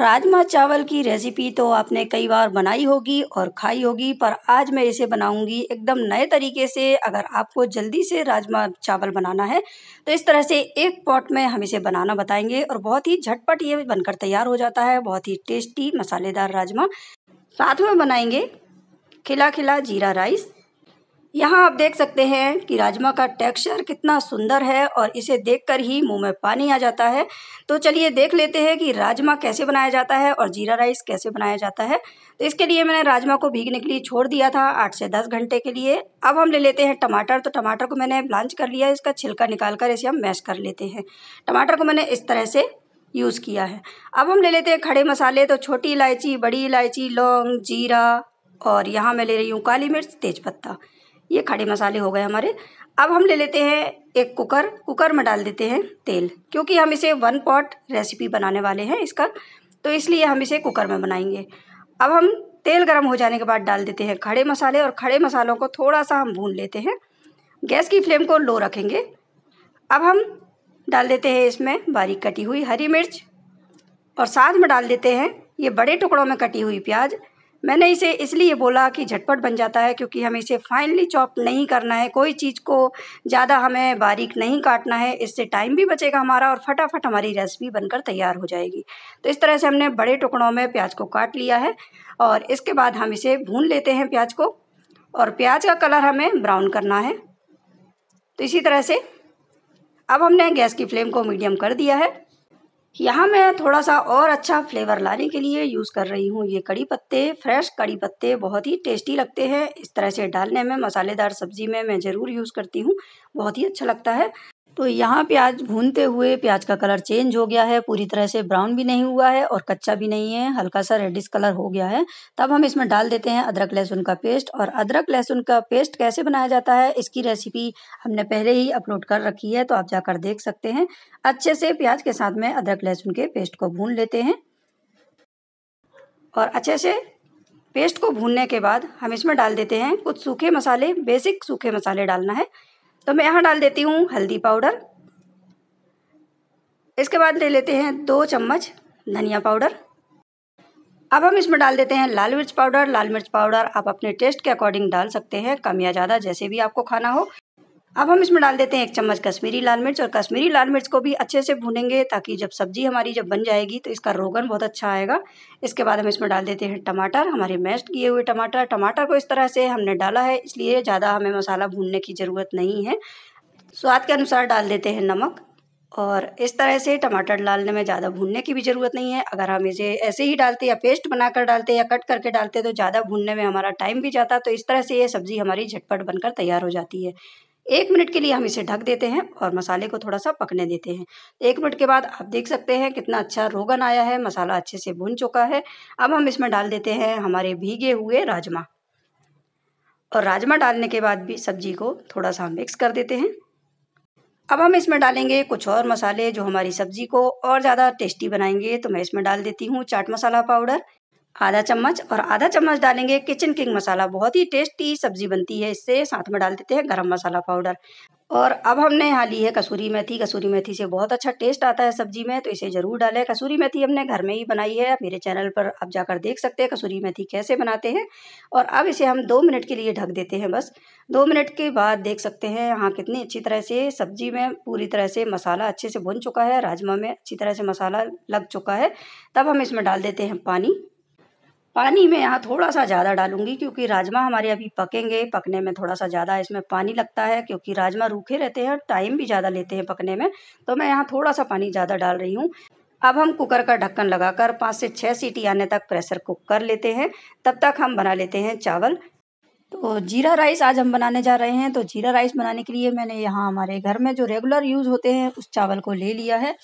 राजमा चावल की रेसिपी तो आपने कई बार बनाई होगी और खाई होगी पर आज मैं इसे बनाऊंगी एकदम नए तरीके से अगर आपको जल्दी से राजमा चावल बनाना है तो इस तरह से एक पॉट में हम इसे बनाना बताएंगे और बहुत ही झटपट ये बनकर तैयार हो जाता है बहुत ही टेस्टी मसालेदार राजमा साथ में बनाएंगे खिला खिला जीरा राइस यहाँ आप देख सकते हैं कि राजमा का टेक्सचर कितना सुंदर है और इसे देखकर ही मुंह में पानी आ जाता है तो चलिए देख लेते हैं कि राजमा कैसे बनाया जाता है और जीरा राइस कैसे बनाया जाता है तो इसके लिए मैंने राजमा को भीगने के लिए छोड़ दिया था आठ से दस घंटे के लिए अब हम ले लेते हैं टमाटर तो टमाटर को मैंने ब्लांच कर लिया इसका छिलका निकाल कर इसे हम मैश कर लेते हैं टमाटर को मैंने इस तरह से यूज़ किया है अब हम ले लेते हैं खड़े मसाले तो छोटी इलायची बड़ी इलायची लौंग जीरा और यहाँ मैं ले रही हूँ काली मिर्च तेज़पत्ता ये खड़े मसाले हो गए हमारे अब हम ले लेते हैं एक कुकर कुकर में डाल देते हैं तेल क्योंकि हम इसे वन पॉट रेसिपी बनाने वाले हैं इसका तो इसलिए हम इसे कुकर में बनाएंगे अब हम तेल गर्म हो जाने के बाद डाल देते हैं खड़े मसाले और खड़े मसालों को थोड़ा सा हम भून लेते हैं गैस की फ्लेम को लो रखेंगे अब हम डाल देते हैं इसमें बारीक कटी हुई हरी मिर्च और साथ में डाल देते हैं ये बड़े टुकड़ों में कटी हुई प्याज मैंने इसे इसलिए बोला कि झटपट बन जाता है क्योंकि हमें इसे फाइनली चॉप नहीं करना है कोई चीज़ को ज़्यादा हमें बारीक नहीं काटना है इससे टाइम भी बचेगा हमारा और फटाफट हमारी रेसिपी बनकर तैयार हो जाएगी तो इस तरह से हमने बड़े टुकड़ों में प्याज को काट लिया है और इसके बाद हम इसे भून लेते हैं प्याज को और प्याज का कलर हमें ब्राउन करना है तो इसी तरह से अब हमने गैस की फ्लेम को मीडियम कर दिया है यहाँ मैं थोड़ा सा और अच्छा फ्लेवर लाने के लिए यूज़ कर रही हूँ ये कड़ी पत्ते फ्रेश कड़ी पत्ते बहुत ही टेस्टी लगते हैं इस तरह से डालने में मसालेदार सब्ज़ी में मैं ज़रूर यूज़ करती हूँ बहुत ही अच्छा लगता है तो यहाँ प्याज भूनते हुए प्याज का कलर चेंज हो गया है पूरी तरह से ब्राउन भी नहीं हुआ है और कच्चा भी नहीं है हल्का सा रेडिश कलर हो गया है तब हम इसमें डाल देते हैं अदरक लहसुन का पेस्ट और अदरक लहसुन का पेस्ट कैसे बनाया जाता है इसकी रेसिपी हमने पहले ही अपलोड कर रखी है तो आप जाकर देख सकते हैं अच्छे से प्याज के साथ में अदरक लहसुन के पेस्ट को भून लेते हैं और अच्छे से पेस्ट को भूनने के बाद हम इसमें डाल देते हैं कुछ सूखे मसाले बेसिक सूखे मसाले डालना है तो मैं यहाँ डाल देती हूँ हल्दी पाउडर इसके बाद ले लेते हैं दो चम्मच धनिया पाउडर अब हम इसमें डाल देते हैं लाल मिर्च पाउडर लाल मिर्च पाउडर आप अपने टेस्ट के अकॉर्डिंग डाल सकते हैं कम या ज़्यादा जैसे भी आपको खाना हो अब हम इसमें डाल देते हैं एक चम्मच कश्मीरी लाल मिर्च और कश्मीरी लाल मिर्च को भी अच्छे से भूनेंगे ताकि जब सब्जी हमारी जब बन जाएगी तो इसका रोगन बहुत अच्छा आएगा इसके बाद हम इसमें डाल देते हैं टमाटर हमारे मैश किए हुए टमाटर टमाटर को इस तरह से हमने डाला है इसलिए ज़्यादा हमें मसाला भूनने की ज़रूरत नहीं है स्वाद के अनुसार डाल देते हैं नमक और इस तरह से टमाटर डालने में ज़्यादा भूनने की भी ज़रूरत नहीं है अगर हम इसे ऐसे ही डालते या पेस्ट बनाकर डालते या कट करके डालते तो ज़्यादा भूनने में हमारा टाइम भी जाता तो इस तरह से ये सब्ज़ी हमारी झटपट बनकर तैयार हो जाती है एक मिनट के लिए हम इसे ढक देते हैं और मसाले को थोड़ा सा पकने देते हैं एक मिनट के बाद आप देख सकते हैं कितना अच्छा रोगन आया है मसाला अच्छे से भुन चुका है अब हम इसमें डाल देते हैं हमारे भीगे हुए राजमा और राजमा डालने के बाद भी सब्जी को थोड़ा सा मिक्स कर देते हैं अब हम इसमें डालेंगे कुछ और मसाले जो हमारी सब्जी को और ज़्यादा टेस्टी बनाएंगे तो मैं इसमें डाल देती हूँ चाट मसाला पाउडर आधा चम्मच और आधा चम्मच डालेंगे किचन किंग मसाला बहुत ही टेस्टी सब्जी बनती है इससे साथ में डाल देते हैं गरम मसाला पाउडर और अब हमने यहाँ ली है कसूरी मेथी कसूरी मेथी से बहुत अच्छा टेस्ट आता है सब्जी में तो इसे ज़रूर डालें कसूरी मेथी हमने घर में ही बनाई है मेरे चैनल पर आप जाकर देख सकते हैं कसूरी मेथी कैसे बनाते हैं और अब इसे हम दो मिनट के लिए ढक देते हैं बस दो मिनट के बाद देख सकते हैं यहाँ कितनी अच्छी तरह से सब्जी में पूरी तरह से मसाला अच्छे से भुन चुका है राजमा में अच्छी तरह से मसाला लग चुका है तब हम इसमें डाल देते हैं पानी पानी में यहाँ थोड़ा सा ज़्यादा डालूंगी क्योंकि राजमा हमारे अभी पकेंगे पकने में थोड़ा सा ज़्यादा इसमें पानी लगता है क्योंकि राजमा रूखे रहते हैं और टाइम भी ज़्यादा लेते हैं पकने में तो मैं यहाँ थोड़ा सा पानी ज़्यादा डाल रही हूँ अब हम कुकर का ढक्कन लगाकर पाँच से छः सीटी आने तक प्रेशर कुक कर लेते हैं तब तक हम बना लेते हैं चावल तो जीरा राइस आज हम बनाने जा रहे हैं तो जीरा राइस बनाने के लिए मैंने यहाँ हमारे घर में जो रेगुलर यूज़ होते हैं उस चावल को ले लिया है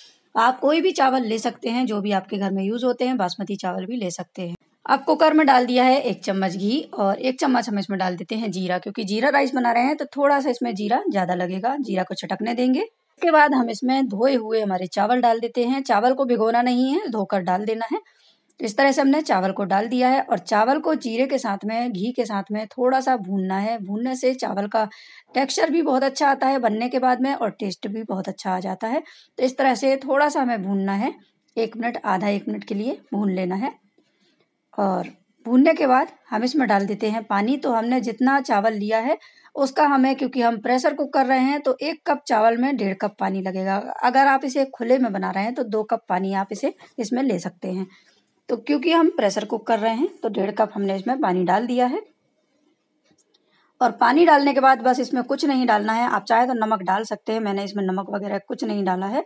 आप कोई भी चावल ले सकते हैं जो भी आपके घर में यूज़ होते हैं बासमती चावल भी ले सकते हैं अब कुकर में डाल दिया है एक चम्मच घी और एक चम्मच हम इसमें डाल देते हैं जीरा क्योंकि जीरा राइस बना रहे हैं तो थोड़ा सा इसमें जीरा ज़्यादा लगेगा जीरा को छटकने देंगे उसके बाद हम इसमें धोए हुए हमारे चावल डाल देते हैं चावल को भिगोना नहीं है धोकर डाल देना है तो इस तरह से हमने चावल को डाल दिया है और चावल को जीरे के साथ में घी के साथ में थोड़ा सा भूनना है भूनने से चावल का टेक्सचर भी बहुत अच्छा आता है बनने के बाद में और टेस्ट भी बहुत अच्छा आ जाता है तो इस तरह से थोड़ा सा हमें भूनना है एक मिनट आधा एक मिनट के लिए भून लेना है और भूनने के बाद हम इसमें डाल देते हैं पानी तो हमने जितना चावल लिया है उसका हमें क्योंकि हम प्रेशर कुक कर रहे हैं तो एक कप चावल में डेढ़ कप पानी लगेगा अगर आप इसे खुले में बना रहे हैं तो दो कप पानी आप इसे इसमें ले सकते हैं तो क्योंकि हम प्रेशर कुक कर रहे हैं तो डेढ़ कप हमने इसमें पानी डाल दिया है और पानी डालने के बाद बस इसमें कुछ नहीं डालना है आप चाहे तो नमक डाल सकते हैं मैंने इसमें नमक वगैरह कुछ नहीं डाला है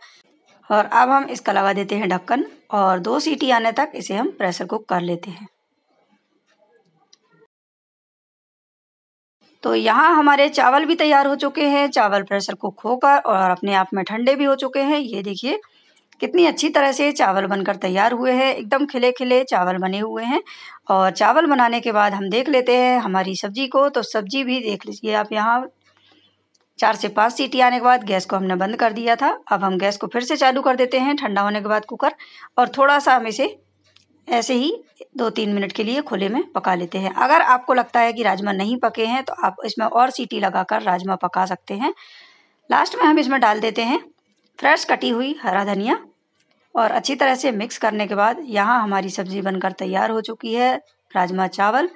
और अब हम इसका लगा देते हैं ढक्कन और दो सीटी आने तक इसे हम प्रेशर कुक कर लेते हैं तो यहाँ हमारे चावल भी तैयार हो चुके हैं चावल प्रेशर कुक होकर और अपने आप में ठंडे भी हो चुके हैं ये देखिए कितनी अच्छी तरह से चावल बनकर तैयार हुए हैं एकदम खिले खिले चावल बने हुए हैं और चावल बनाने के बाद हम देख लेते हैं हमारी सब्जी को तो सब्जी भी देख लीजिए आप यहाँ चार से पाँच सीटी आने के बाद गैस को हमने बंद कर दिया था अब हम गैस को फिर से चालू कर देते हैं ठंडा होने के बाद कुकर और थोड़ा सा हम इसे ऐसे ही दो तीन मिनट के लिए खुले में पका लेते हैं अगर आपको लगता है कि राजमा नहीं पके हैं तो आप इसमें और सीटी लगाकर राजमा पका सकते हैं लास्ट में हम इसमें डाल देते हैं फ्रेश कटी हुई हरा धनिया और अच्छी तरह से मिक्स करने के बाद यहाँ हमारी सब्ज़ी बनकर तैयार हो चुकी है राजमा चावल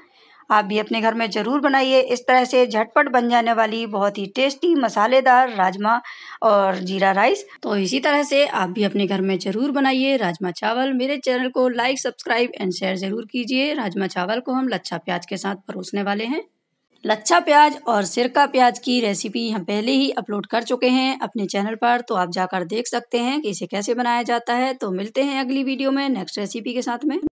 आप भी अपने घर में ज़रूर बनाइए इस तरह से झटपट बन जाने वाली बहुत ही टेस्टी मसालेदार राजमा और जीरा राइस तो इसी तरह से आप भी अपने घर में ज़रूर बनाइए राजमा चावल मेरे चैनल को लाइक सब्सक्राइब एंड शेयर ज़रूर कीजिए राजमा चावल को हम लच्छा प्याज के साथ परोसने वाले हैं लच्छा प्याज और सिरका प्याज की रेसिपी हम पहले ही अपलोड कर चुके हैं अपने चैनल पर तो आप जाकर देख सकते हैं कि इसे कैसे बनाया जाता है तो मिलते हैं अगली वीडियो में नेक्स्ट रेसिपी के साथ में